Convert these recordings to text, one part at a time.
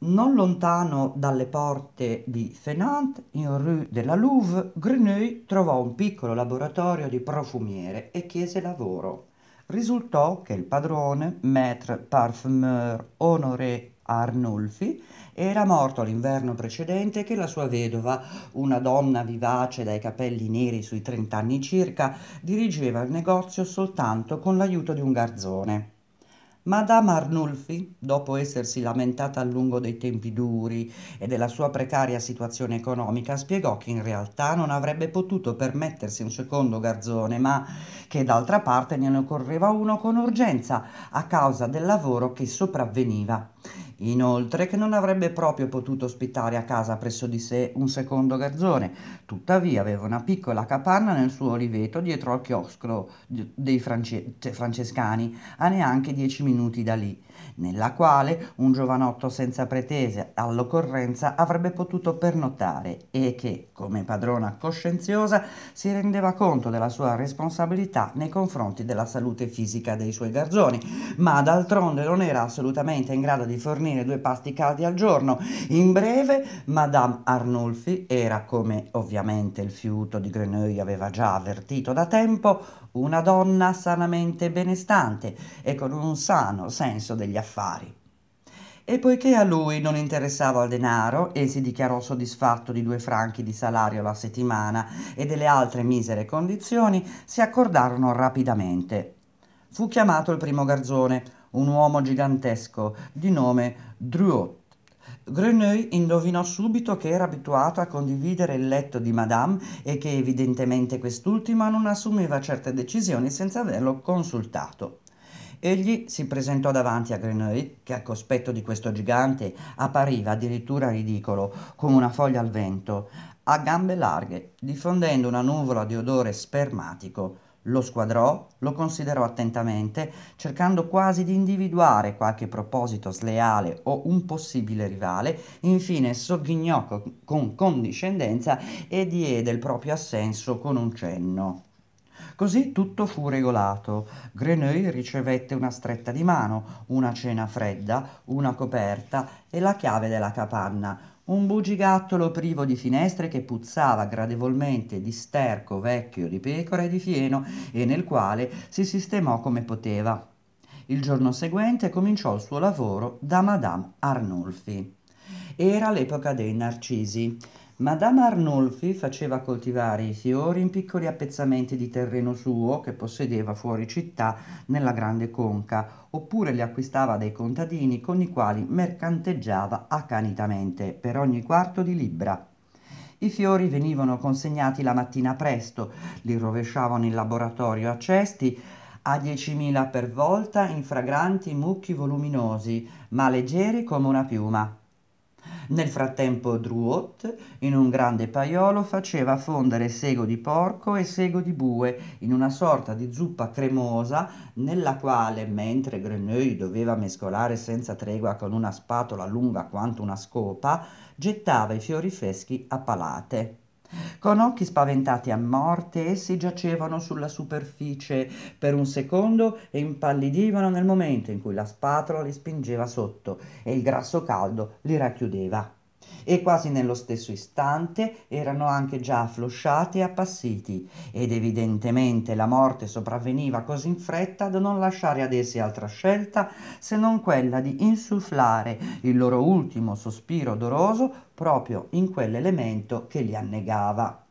non lontano dalle porte di Fénant, in rue de la Louvre, Grenouille trovò un piccolo laboratorio di profumiere e chiese lavoro. Risultò che il padrone, maître parfumeur Honoré Arnulfi, era morto l'inverno precedente e che la sua vedova, una donna vivace dai capelli neri sui trent'anni circa, dirigeva il negozio soltanto con l'aiuto di un garzone. Madame Arnulfi, dopo essersi lamentata a lungo dei tempi duri e della sua precaria situazione economica, spiegò che in realtà non avrebbe potuto permettersi un secondo garzone, ma che d'altra parte ne occorreva uno con urgenza a causa del lavoro che sopravveniva Inoltre che non avrebbe proprio potuto ospitare a casa presso di sé un secondo garzone, tuttavia aveva una piccola capanna nel suo oliveto dietro al chiosco dei france- cioè, francescani, a neanche dieci minuti da lì nella quale un giovanotto senza pretese all'occorrenza avrebbe potuto pernottare e che, come padrona coscienziosa, si rendeva conto della sua responsabilità nei confronti della salute fisica dei suoi garzoni, ma d'altronde non era assolutamente in grado di fornire due pasti caldi al giorno. In breve, Madame Arnulfi era, come ovviamente il fiuto di Grenouille aveva già avvertito da tempo, una donna sanamente benestante e con un sano senso degli affari. E poiché a lui non interessava il denaro e si dichiarò soddisfatto di due franchi di salario la settimana e delle altre misere condizioni, si accordarono rapidamente. Fu chiamato il primo garzone, un uomo gigantesco di nome Druot Grenouille indovinò subito che era abituato a condividere il letto di Madame e che evidentemente quest'ultima non assumeva certe decisioni senza averlo consultato. Egli si presentò davanti a Grenouille, che al cospetto di questo gigante appariva addirittura ridicolo, come una foglia al vento, a gambe larghe, diffondendo una nuvola di odore spermatico. Lo squadrò, lo considerò attentamente, cercando quasi di individuare qualche proposito sleale o un possibile rivale, infine sogghignò con condiscendenza e diede il proprio assenso con un cenno. Così tutto fu regolato. Grenouille ricevette una stretta di mano, una cena fredda, una coperta e la chiave della capanna, un bugigattolo privo di finestre che puzzava gradevolmente di sterco vecchio di pecora e di fieno e nel quale si sistemò come poteva. Il giorno seguente cominciò il suo lavoro da Madame Arnolfi. Era l'epoca dei narcisi. Madama Arnolfi faceva coltivare i fiori in piccoli appezzamenti di terreno suo che possedeva fuori città nella grande conca, oppure li acquistava dai contadini con i quali mercanteggiava accanitamente per ogni quarto di libra. I fiori venivano consegnati la mattina presto, li rovesciavano in laboratorio a cesti a 10.000 per volta in fragranti mucchi voluminosi, ma leggeri come una piuma. Nel frattempo Drouot, in un grande paiolo, faceva fondere sego di porco e sego di bue in una sorta di zuppa cremosa nella quale, mentre Greneuil doveva mescolare senza tregua con una spatola lunga quanto una scopa, gettava i fiori freschi a palate. Con occhi spaventati a morte, essi giacevano sulla superficie per un secondo e impallidivano nel momento in cui la spatola li spingeva sotto e il grasso caldo li racchiudeva e quasi nello stesso istante erano anche già afflosciati e appassiti, ed evidentemente la morte sopravveniva così in fretta da non lasciare ad essi altra scelta se non quella di insufflare il loro ultimo sospiro odoroso proprio in quell'elemento che li annegava.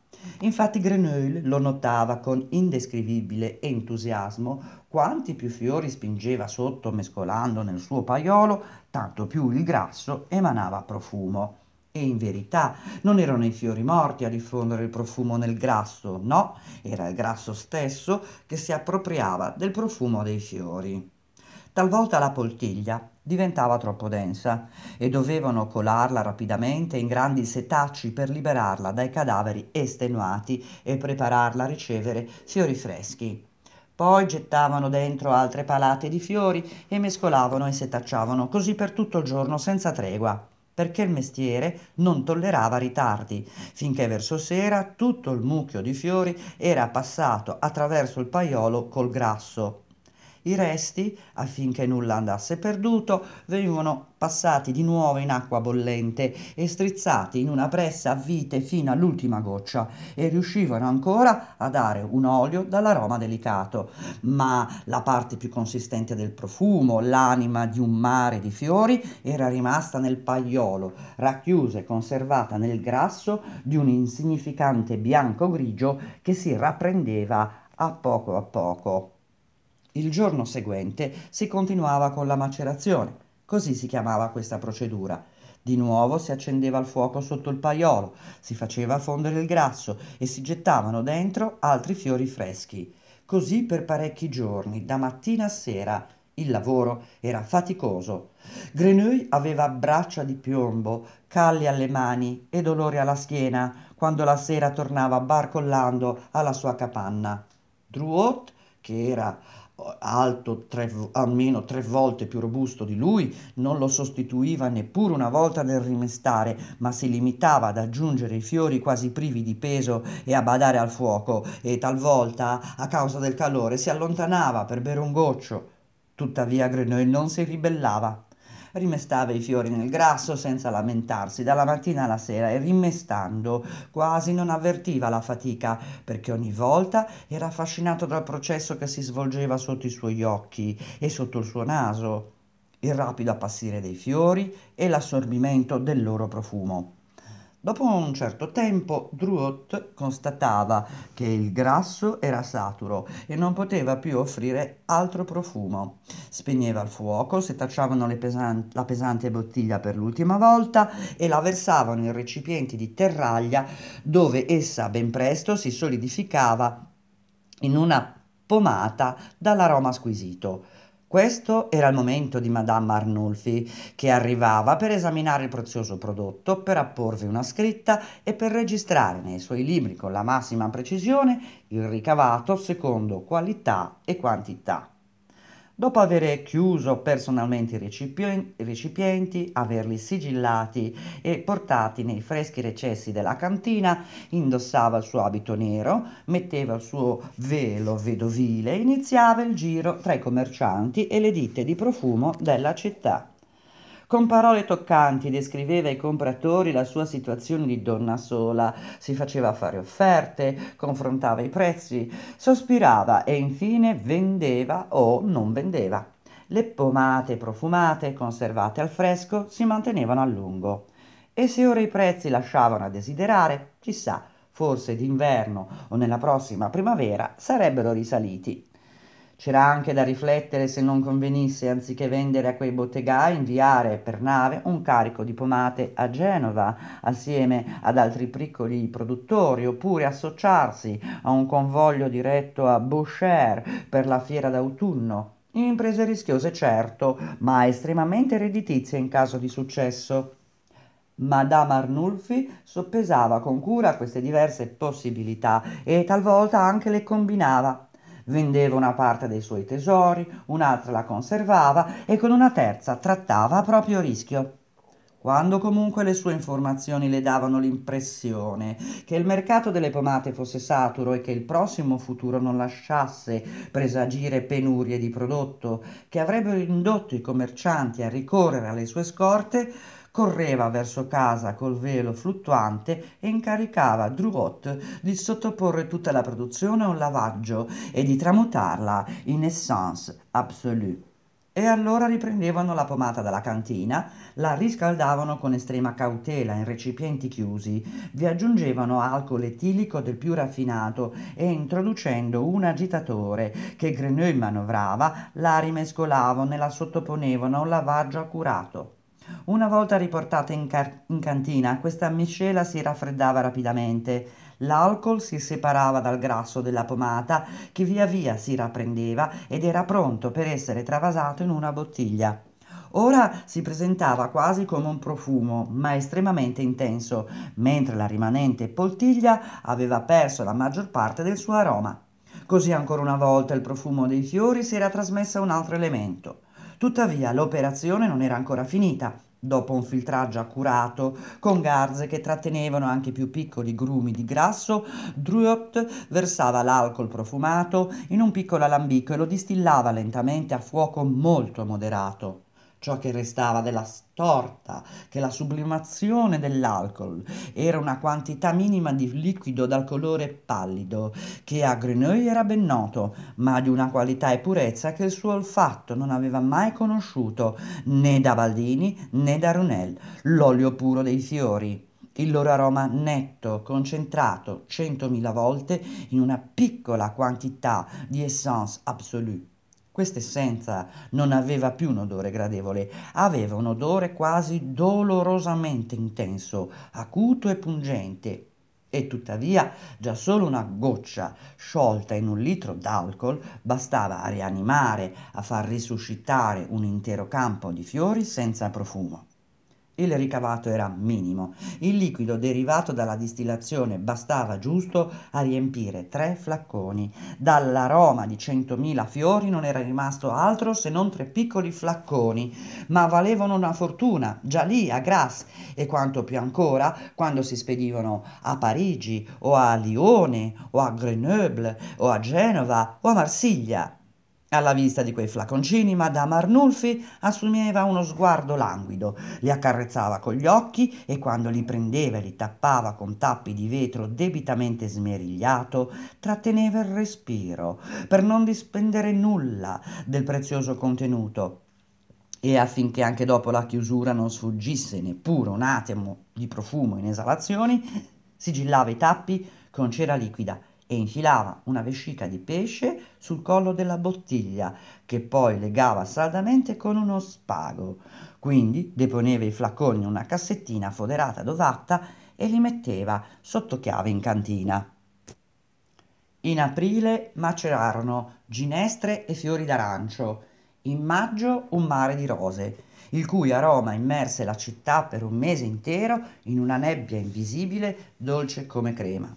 Infatti Grenouille lo notava con indescrivibile entusiasmo quanti più fiori spingeva sotto mescolando nel suo paiolo, tanto più il grasso emanava profumo. E in verità non erano i fiori morti a diffondere il profumo nel grasso, no, era il grasso stesso che si appropriava del profumo dei fiori. Talvolta la poltiglia diventava troppo densa e dovevano colarla rapidamente in grandi setacci per liberarla dai cadaveri estenuati e prepararla a ricevere fiori freschi. Poi gettavano dentro altre palate di fiori e mescolavano e setacciavano così per tutto il giorno senza tregua perché il mestiere non tollerava ritardi, finché verso sera tutto il mucchio di fiori era passato attraverso il paiolo col grasso. I resti, affinché nulla andasse perduto, venivano passati di nuovo in acqua bollente e strizzati in una pressa a vite fino all'ultima goccia e riuscivano ancora a dare un olio dall'aroma delicato. Ma la parte più consistente del profumo, l'anima di un mare di fiori, era rimasta nel paiolo, racchiusa e conservata nel grasso di un insignificante bianco grigio che si rapprendeva a poco a poco. Il giorno seguente si continuava con la macerazione, così si chiamava questa procedura. Di nuovo si accendeva il fuoco sotto il paiolo, si faceva fondere il grasso e si gettavano dentro altri fiori freschi. Così per parecchi giorni, da mattina a sera, il lavoro era faticoso. Grenouille aveva braccia di piombo, calli alle mani e dolori alla schiena quando la sera tornava barcollando alla sua capanna. Drouot, che era alto tre, almeno tre volte più robusto di lui, non lo sostituiva neppure una volta nel rimestare, ma si limitava ad aggiungere i fiori quasi privi di peso e a badare al fuoco, e talvolta, a causa del calore, si allontanava per bere un goccio. Tuttavia Grenouille non si ribellava rimestava i fiori nel grasso senza lamentarsi dalla mattina alla sera e rimestando quasi non avvertiva la fatica perché ogni volta era affascinato dal processo che si svolgeva sotto i suoi occhi e sotto il suo naso, il rapido appassire dei fiori e l'assorbimento del loro profumo. Dopo un certo tempo Drouot constatava che il grasso era saturo e non poteva più offrire altro profumo. Spegneva il fuoco, setacciavano pesan- la pesante bottiglia per l'ultima volta e la versavano in recipienti di terraglia dove essa ben presto si solidificava in una pomata dall'aroma squisito. Questo era il momento di Madame Arnulfi, che arrivava per esaminare il prezioso prodotto, per apporvi una scritta e per registrare nei suoi libri con la massima precisione il ricavato secondo qualità e quantità. Dopo aver chiuso personalmente i recipienti, averli sigillati e portati nei freschi recessi della cantina, indossava il suo abito nero, metteva il suo velo vedovile e iniziava il giro tra i commercianti e le ditte di profumo della città. Con parole toccanti descriveva ai compratori la sua situazione di donna sola, si faceva fare offerte, confrontava i prezzi, sospirava e infine vendeva o non vendeva. Le pomate profumate, conservate al fresco, si mantenevano a lungo. E se ora i prezzi lasciavano a desiderare, chissà, forse d'inverno o nella prossima primavera sarebbero risaliti c'era anche da riflettere se non convenisse, anziché vendere a quei bottegai, inviare per nave un carico di pomate a Genova, assieme ad altri piccoli produttori, oppure associarsi a un convoglio diretto a Boucher per la fiera d'autunno. Imprese rischiose certo, ma estremamente redditizie in caso di successo. Madame Arnulfi soppesava con cura queste diverse possibilità e talvolta anche le combinava vendeva una parte dei suoi tesori, un'altra la conservava e con una terza trattava a proprio rischio. Quando comunque le sue informazioni le davano l'impressione che il mercato delle pomate fosse saturo e che il prossimo futuro non lasciasse presagire penurie di prodotto che avrebbero indotto i commercianti a ricorrere alle sue scorte, correva verso casa col velo fluttuante e incaricava Drouot di sottoporre tutta la produzione a un lavaggio e di tramutarla in essence absolue. E allora riprendevano la pomata dalla cantina, la riscaldavano con estrema cautela in recipienti chiusi, vi aggiungevano alcol etilico del più raffinato e introducendo un agitatore che Grenouille manovrava, la rimescolavano e la sottoponevano a un lavaggio accurato. Una volta riportata in, in cantina, questa miscela si raffreddava rapidamente. L'alcol si separava dal grasso della pomata che via via si rapprendeva ed era pronto per essere travasato in una bottiglia. Ora si presentava quasi come un profumo, ma estremamente intenso, mentre la rimanente poltiglia aveva perso la maggior parte del suo aroma. Così ancora una volta il profumo dei fiori si era trasmesso a un altro elemento. Tuttavia l'operazione non era ancora finita. Dopo un filtraggio accurato, con garze che trattenevano anche più piccoli grumi di grasso, Druot versava l'alcol profumato in un piccolo alambico e lo distillava lentamente a fuoco molto moderato ciò che restava della storta, che la sublimazione dell'alcol era una quantità minima di liquido dal colore pallido, che a Grenouille era ben noto, ma di una qualità e purezza che il suo olfatto non aveva mai conosciuto, né da Baldini né da Runel, l'olio puro dei fiori il loro aroma netto, concentrato centomila volte in una piccola quantità di essence absolue. Questa essenza non aveva più un odore gradevole, aveva un odore quasi dolorosamente intenso, acuto e pungente, e tuttavia già solo una goccia sciolta in un litro d'alcol bastava a rianimare, a far risuscitare un intero campo di fiori senza profumo. Il ricavato era minimo. Il liquido derivato dalla distillazione bastava giusto a riempire tre flacconi. Dall'aroma di centomila fiori non era rimasto altro se non tre piccoli flacconi, ma valevano una fortuna, già lì a Grasse, e quanto più ancora quando si spedivano a Parigi o a Lione o a Grenoble o a Genova o a Marsiglia. Alla vista di quei flaconcini, Madame Arnulfi assumeva uno sguardo languido, li accarezzava con gli occhi e quando li prendeva e li tappava con tappi di vetro debitamente smerigliato, tratteneva il respiro per non dispendere nulla del prezioso contenuto e affinché anche dopo la chiusura non sfuggisse neppure un attimo di profumo in esalazioni, sigillava i tappi con cera liquida e infilava una vescica di pesce sul collo della bottiglia, che poi legava saldamente con uno spago. Quindi deponeva i flaconi in una cassettina foderata d'ovatta e li metteva sotto chiave in cantina. In aprile macerarono ginestre e fiori d'arancio, in maggio un mare di rose, il cui aroma immerse la città per un mese intero in una nebbia invisibile dolce come crema.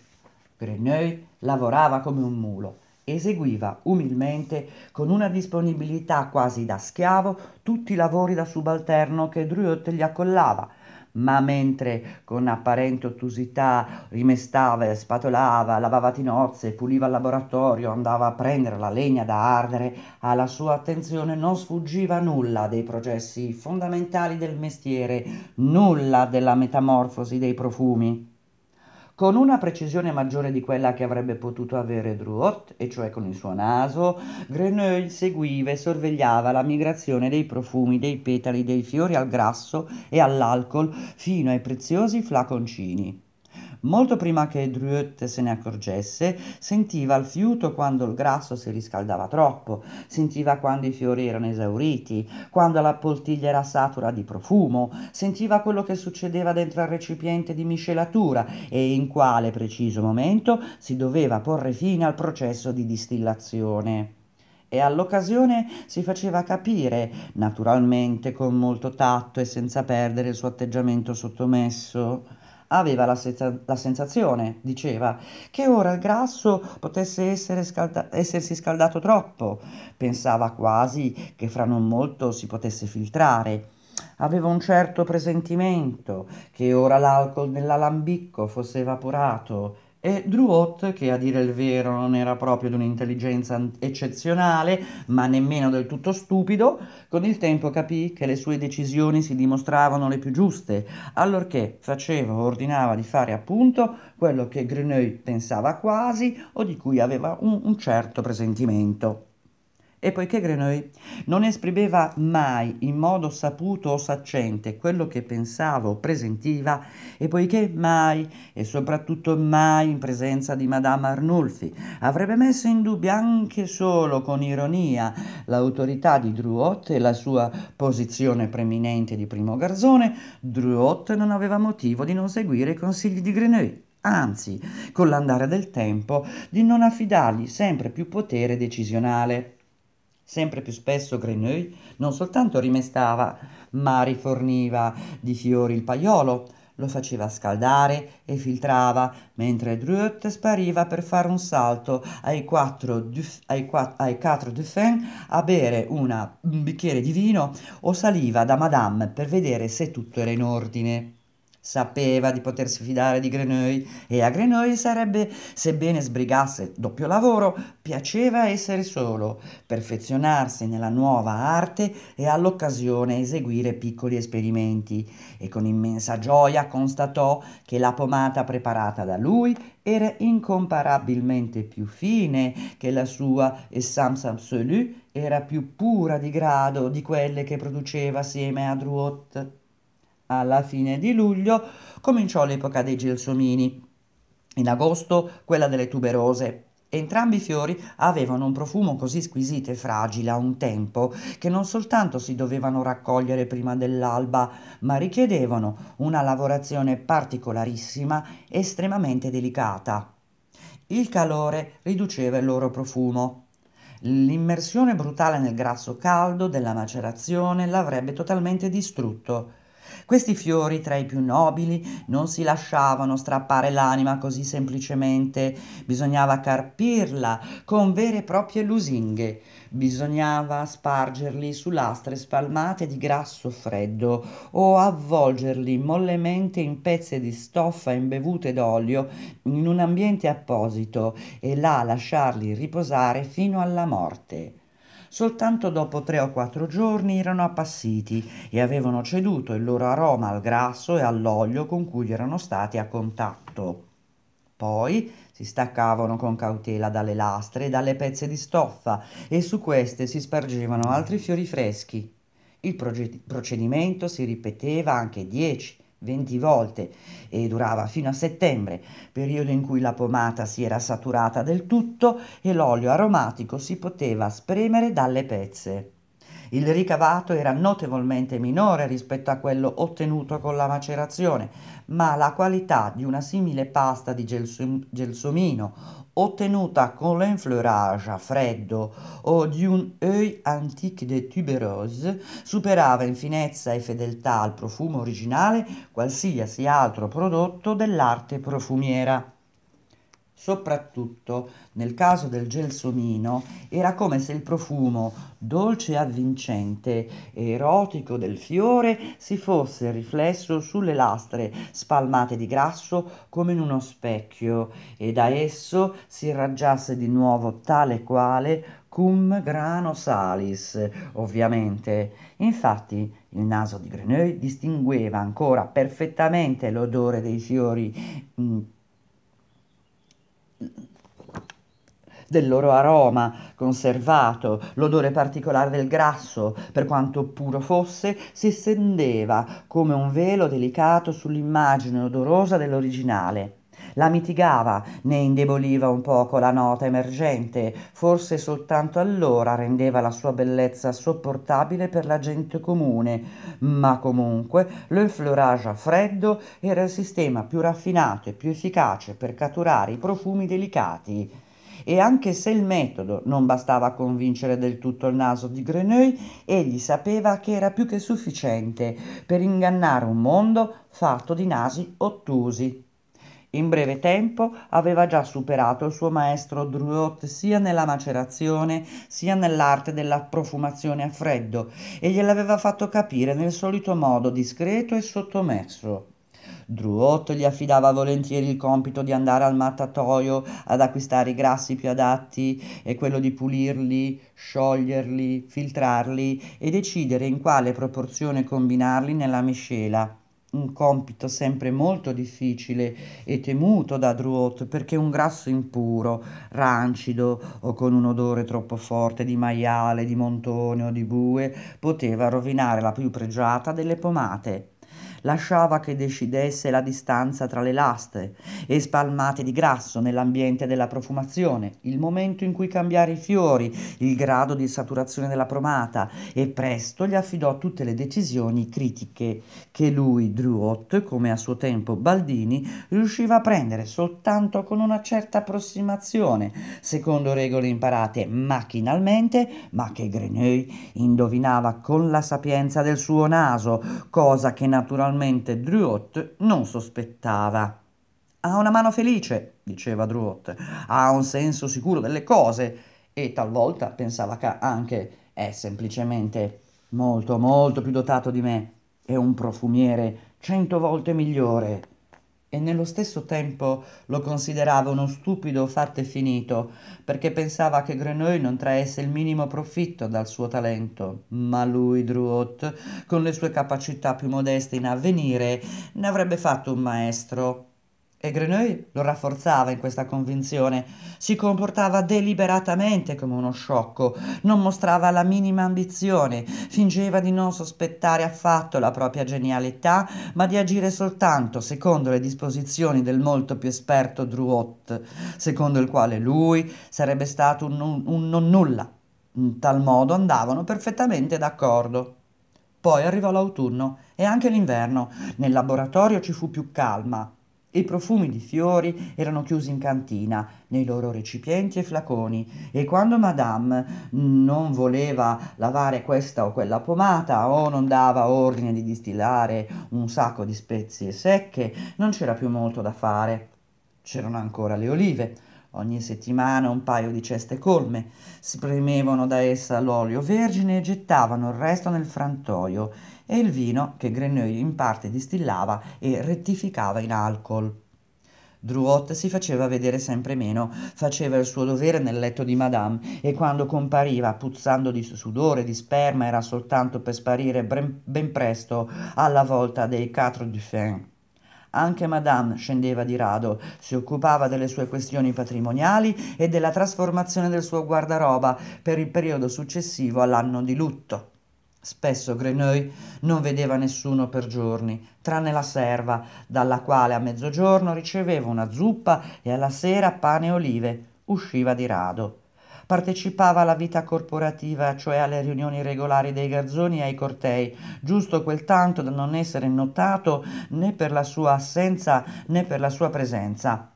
Preneuil lavorava come un mulo, eseguiva umilmente, con una disponibilità quasi da schiavo, tutti i lavori da subalterno che Drouot gli accollava, ma mentre con apparente ottusità rimestava, spatolava, lavava tinozze, puliva il laboratorio, andava a prendere la legna da ardere, alla sua attenzione non sfuggiva nulla dei processi fondamentali del mestiere, nulla della metamorfosi dei profumi con una precisione maggiore di quella che avrebbe potuto avere Drouot, e cioè con il suo naso, Greneuil seguiva e sorvegliava la migrazione dei profumi, dei petali, dei fiori al grasso e all'alcol fino ai preziosi flaconcini. Molto prima che Druet se ne accorgesse, sentiva il fiuto quando il grasso si riscaldava troppo, sentiva quando i fiori erano esauriti, quando la poltiglia era satura di profumo, sentiva quello che succedeva dentro al recipiente di miscelatura e in quale preciso momento si doveva porre fine al processo di distillazione e all'occasione si faceva capire, naturalmente con molto tatto e senza perdere il suo atteggiamento sottomesso aveva la, sezza- la sensazione, diceva, che ora il grasso potesse scalda- essersi scaldato troppo, pensava quasi che fra non molto si potesse filtrare. Aveva un certo presentimento che ora l'alcol nell'alambicco fosse evaporato e Drouot, che a dire il vero non era proprio di un'intelligenza eccezionale, ma nemmeno del tutto stupido, con il tempo capì che le sue decisioni si dimostravano le più giuste, allorché faceva o ordinava di fare appunto quello che Grenouille pensava quasi o di cui aveva un, un certo presentimento. E poiché Grenouille non esprimeva mai in modo saputo o saccente quello che pensava o presentiva, e poiché mai, e soprattutto mai in presenza di Madame Arnulfi, avrebbe messo in dubbio anche solo con ironia l'autorità di Drouot e la sua posizione preminente di primo garzone, Drouot non aveva motivo di non seguire i consigli di Grenouille anzi, con l'andare del tempo, di non affidargli sempre più potere decisionale. Sempre più spesso Grenouille non soltanto rimestava, ma riforniva di fiori il paiolo, lo faceva scaldare e filtrava, mentre Druot spariva per fare un salto ai quattro, ai, quattro, ai quattro Dufin a bere una, un bicchiere di vino o saliva da Madame per vedere se tutto era in ordine. Sapeva di potersi fidare di Grenouille e a Grenouille sarebbe, sebbene sbrigasse doppio lavoro, piaceva essere solo, perfezionarsi nella nuova arte e all'occasione eseguire piccoli esperimenti. E con immensa gioia constatò che la pomata preparata da lui era incomparabilmente più fine che la sua Essence Absolue era più pura di grado di quelle che produceva assieme a Drouot. Alla fine di luglio cominciò l'epoca dei gelsomini, in agosto quella delle tuberose. Entrambi i fiori avevano un profumo così squisito e fragile a un tempo che non soltanto si dovevano raccogliere prima dell'alba, ma richiedevano una lavorazione particolarissima, estremamente delicata. Il calore riduceva il loro profumo. L'immersione brutale nel grasso caldo della macerazione l'avrebbe totalmente distrutto. Questi fiori, tra i più nobili, non si lasciavano strappare l'anima così semplicemente, bisognava carpirla con vere e proprie lusinghe, bisognava spargerli su lastre spalmate di grasso freddo o avvolgerli mollemente in pezzi di stoffa imbevute d'olio in un ambiente apposito e là lasciarli riposare fino alla morte. Soltanto dopo tre o quattro giorni erano appassiti e avevano ceduto il loro aroma al grasso e all'olio con cui erano stati a contatto. Poi si staccavano con cautela dalle lastre e dalle pezze di stoffa e su queste si spargevano altri fiori freschi. Il procedimento si ripeteva anche 10, 20 volte e durava fino a settembre, periodo in cui la pomata si era saturata del tutto e l'olio aromatico si poteva spremere dalle pezze. Il ricavato era notevolmente minore rispetto a quello ottenuto con la macerazione, ma la qualità di una simile pasta di gelsum- gelsomino ottenuta con l'enfleurage a freddo o di un œil antique de tuberose superava in finezza e fedeltà al profumo originale qualsiasi altro prodotto dell'arte profumiera. Soprattutto nel caso del gelsomino era come se il profumo dolce e avvincente e erotico del fiore si fosse riflesso sulle lastre spalmate di grasso come in uno specchio e da esso si irraggiasse di nuovo tale quale cum grano salis, ovviamente. Infatti il naso di Greneuil distingueva ancora perfettamente l'odore dei fiori mm, del loro aroma conservato, l'odore particolare del grasso, per quanto puro fosse, si stendeva come un velo delicato sull'immagine odorosa dell'originale la mitigava, ne indeboliva un poco la nota emergente, forse soltanto allora rendeva la sua bellezza sopportabile per la gente comune, ma comunque l'effleurage a freddo era il sistema più raffinato e più efficace per catturare i profumi delicati e anche se il metodo non bastava a convincere del tutto il naso di Grenouille, egli sapeva che era più che sufficiente per ingannare un mondo fatto di nasi ottusi. In breve tempo aveva già superato il suo maestro Druot sia nella macerazione sia nell'arte della profumazione a freddo e gliel'aveva fatto capire nel solito modo discreto e sottomesso. Druot gli affidava volentieri il compito di andare al mattatoio ad acquistare i grassi più adatti e quello di pulirli, scioglierli, filtrarli e decidere in quale proporzione combinarli nella miscela un compito sempre molto difficile e temuto da Drouot perché un grasso impuro, rancido o con un odore troppo forte di maiale, di montone o di bue poteva rovinare la più pregiata delle pomate lasciava che decidesse la distanza tra le lastre e spalmate di grasso nell'ambiente della profumazione, il momento in cui cambiare i fiori, il grado di saturazione della promata e presto gli affidò tutte le decisioni critiche che lui, Druot, come a suo tempo Baldini, riusciva a prendere soltanto con una certa approssimazione, secondo regole imparate macchinalmente, ma che Greneuil indovinava con la sapienza del suo naso, cosa che naturalmente naturalmente Drouot non sospettava. Ha una mano felice, diceva Druot, ha un senso sicuro delle cose e talvolta pensava che anche è semplicemente molto molto più dotato di me, è un profumiere cento volte migliore e nello stesso tempo lo considerava uno stupido fatto e finito, perché pensava che Grenouille non traesse il minimo profitto dal suo talento. Ma lui, Druot, con le sue capacità più modeste in avvenire, ne avrebbe fatto un maestro. E Grenouille lo rafforzava in questa convinzione. Si comportava deliberatamente come uno sciocco, non mostrava la minima ambizione, fingeva di non sospettare affatto la propria genialità, ma di agire soltanto secondo le disposizioni del molto più esperto Drouot, secondo il quale lui sarebbe stato un, un non nulla. In tal modo andavano perfettamente d'accordo. Poi arrivò l'autunno e anche l'inverno. Nel laboratorio ci fu più calma, i profumi di fiori erano chiusi in cantina, nei loro recipienti e flaconi, e quando Madame non voleva lavare questa o quella pomata o non dava ordine di distillare un sacco di spezie secche, non c'era più molto da fare. C'erano ancora le olive, ogni settimana un paio di ceste colme, spremevano da essa l'olio vergine e gettavano il resto nel frantoio e il vino che Grenoble in parte distillava e rettificava in alcol. Drouot si faceva vedere sempre meno, faceva il suo dovere nel letto di Madame e quando compariva puzzando di sudore, di sperma, era soltanto per sparire ben presto alla volta dei Quatre Dufins. Anche Madame scendeva di rado, si occupava delle sue questioni patrimoniali e della trasformazione del suo guardaroba per il periodo successivo all'anno di lutto. Spesso Grenouille non vedeva nessuno per giorni, tranne la serva, dalla quale a mezzogiorno riceveva una zuppa e alla sera pane e olive, usciva di rado. Partecipava alla vita corporativa, cioè alle riunioni regolari dei garzoni e ai cortei, giusto quel tanto da non essere notato né per la sua assenza né per la sua presenza.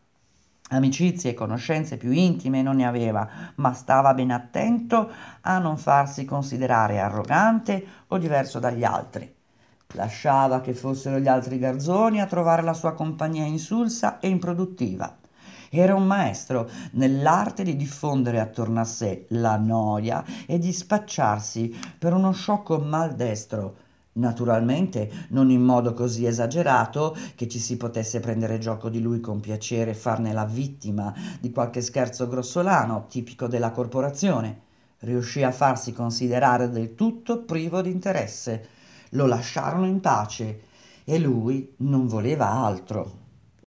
Amicizie e conoscenze più intime non ne aveva, ma stava ben attento a non farsi considerare arrogante o diverso dagli altri. Lasciava che fossero gli altri garzoni a trovare la sua compagnia insulsa e improduttiva. Era un maestro nell'arte di diffondere attorno a sé la noia e di spacciarsi per uno sciocco maldestro naturalmente non in modo così esagerato che ci si potesse prendere gioco di lui con piacere e farne la vittima di qualche scherzo grossolano tipico della corporazione. Riuscì a farsi considerare del tutto privo di interesse. Lo lasciarono in pace e lui non voleva altro.